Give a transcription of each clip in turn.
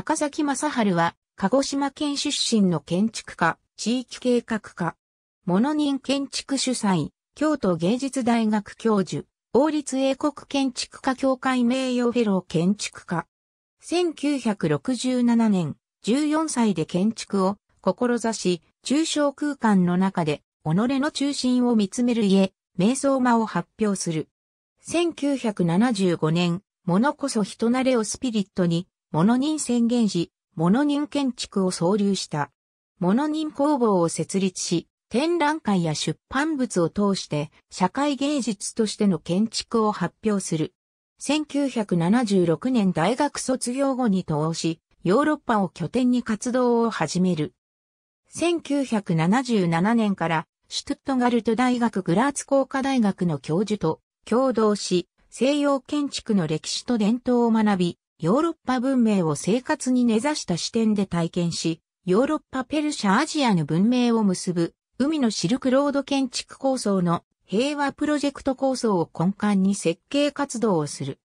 高崎正春は、鹿児島県出身の建築家、地域計画家、物人建築主催、京都芸術大学教授、王立英国建築家協会名誉フェロー建築家。1967年、14歳で建築を志し、抽象空間の中で、己の中心を見つめる家、瞑想間を発表する。1975年、物こそ人なれをスピリットに、物人宣言時、物人建築を創立した。物人工房を設立し、展覧会や出版物を通して社会芸術としての建築を発表する。1976年大学卒業後に投資、ヨーロッパを拠点に活動を始める。1977年からシュトゥットガルト大学グラーツ工科大学の教授と共同し、西洋建築の歴史と伝統を学び、ヨーロッパ文明を生活に根ざした視点で体験し、ヨーロッパペルシャアジアの文明を結ぶ、海のシルクロード建築構想の平和プロジェクト構想を根幹に設計活動をする。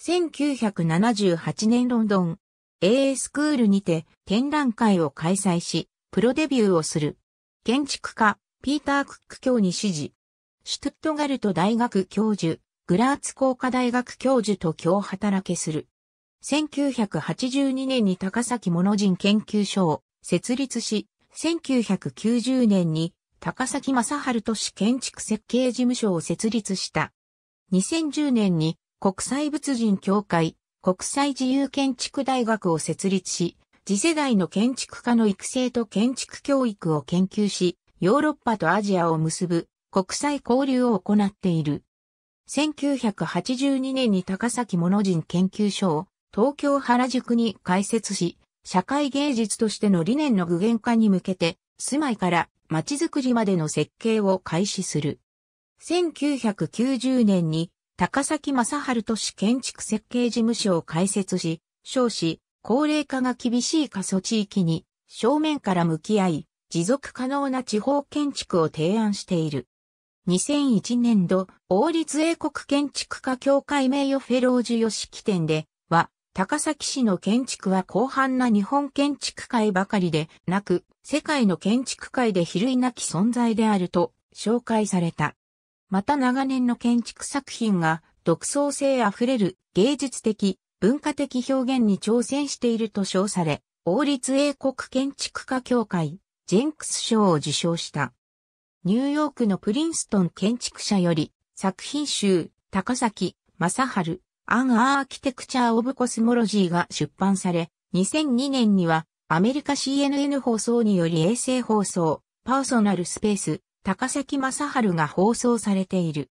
1978年ロンドン AA スクールにて展覧会を開催し、プロデビューをする。建築家、ピーター・クック教に指示。シュトゥットガルト大学教授、グラーツ工科大学教授と共働けする。1982年に高崎物人研究所を設立し、1990年に高崎正春都市建築設計事務所を設立した。2010年に国際物人協会、国際自由建築大学を設立し、次世代の建築家の育成と建築教育を研究し、ヨーロッパとアジアを結ぶ国際交流を行っている。1982年に高崎物人研究所を東京原宿に開設し、社会芸術としての理念の具現化に向けて、住まいから街づくりまでの設計を開始する。1990年に高崎正春都市建築設計事務所を開設し、少子、高齢化が厳しい過疎地域に正面から向き合い、持続可能な地方建築を提案している。2001年度、王立英国建築家協会名誉フェロージ与式典で、高崎市の建築は広範な日本建築界ばかりでなく、世界の建築界で比類なき存在であると紹介された。また長年の建築作品が独創性あふれる芸術的、文化的表現に挑戦していると称され、王立英国建築家協会、ジェンクス賞を受賞した。ニューヨークのプリンストン建築者より作品集、高崎、正春、アン・アーキテクチャー・オブ・コスモロジーが出版され、2002年にはアメリカ CNN 放送により衛星放送、パーソナルスペース、高崎正春が放送されている。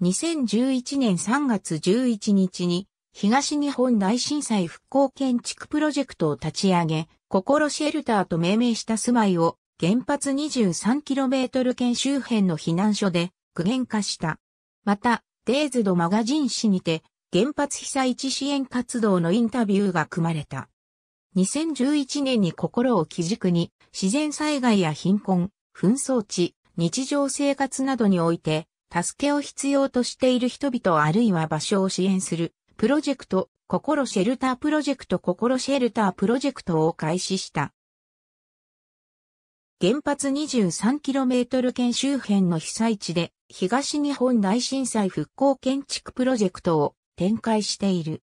2011年3月11日に東日本大震災復興建築プロジェクトを立ち上げ、心シェルターと命名した住まいを原発 23km 圏周辺の避難所で具現化した。また、デイズドマガジン誌にて原発被災地支援活動のインタビューが組まれた。2011年に心を基軸に、自然災害や貧困、紛争地、日常生活などにおいて、助けを必要としている人々あるいは場所を支援する、プロジェクト、心シェルタープロジェクト心シェルタープロジェクトを開始した。原発 23km 圏周辺の被災地で東日本大震災復興建築プロジェクトを展開している。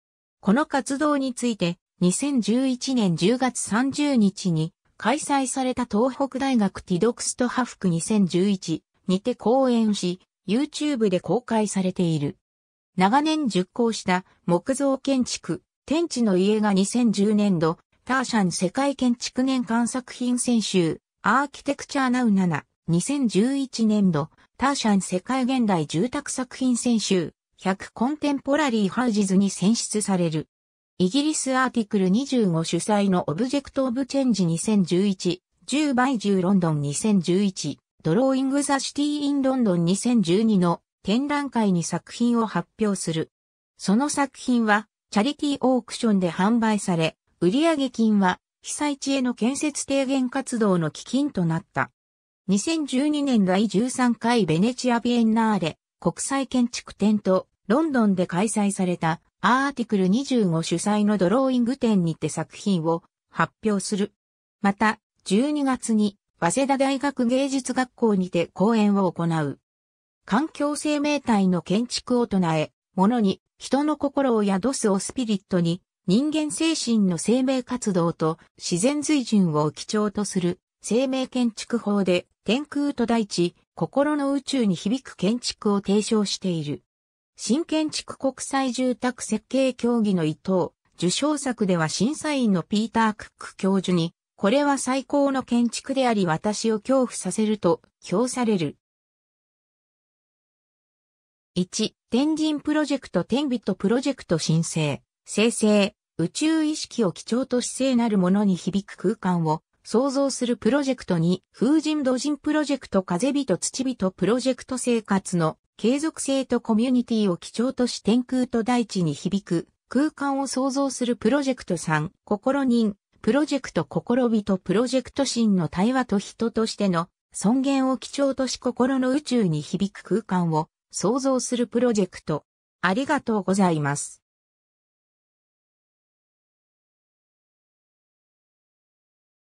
この活動について、2011年10月30日に開催された東北大学ティドクストハフク2011にて講演し、YouTube で公開されている。長年熟考した木造建築、天地の家が2010年度、ターシャン世界建築年間作品選集、アーキテクチャーナウ7、2011年度、ターシャン世界現代住宅作品選集、100コンテンポラリーハウジズに選出される。イギリスアーティクル25主催のオブジェクト・オブ・チェンジ2011、10倍10ロンドン2011、ドローイング・ザ・シティ・イン・ロンドン2012の展覧会に作品を発表する。その作品は、チャリティーオークションで販売され、売上金は、被災地への建設提言活動の基金となった。2012年第13回ベネチア・ビエンナーレ、国際建築展とロンドンで開催されたアーティクル25主催のドローイング展にて作品を発表する。また、12月に早稲田大学芸術学校にて講演を行う。環境生命体の建築を唱え、物に人の心を宿すオスピリットに人間精神の生命活動と自然随順を基調とする生命建築法で天空と大地、心の宇宙に響く建築を提唱している。新建築国際住宅設計協議の伊藤、受賞作では審査員のピーター・クック教授に、これは最高の建築であり私を恐怖させると評される。1、天神プロジェクト天トプロジェクト申請、生成、宇宙意識を基調と姿勢なるものに響く空間を創造するプロジェクトに、風神土人プロジェクト風人土人プロジェクト生活の継続性とコミュニティを基調とし天空と大地に響く空間を創造するプロジェクト3、心人、プロジェクト心人プロジェクト神の対話と人としての尊厳を基調とし心の宇宙に響く空間を創造するプロジェクト。ありがとうございます。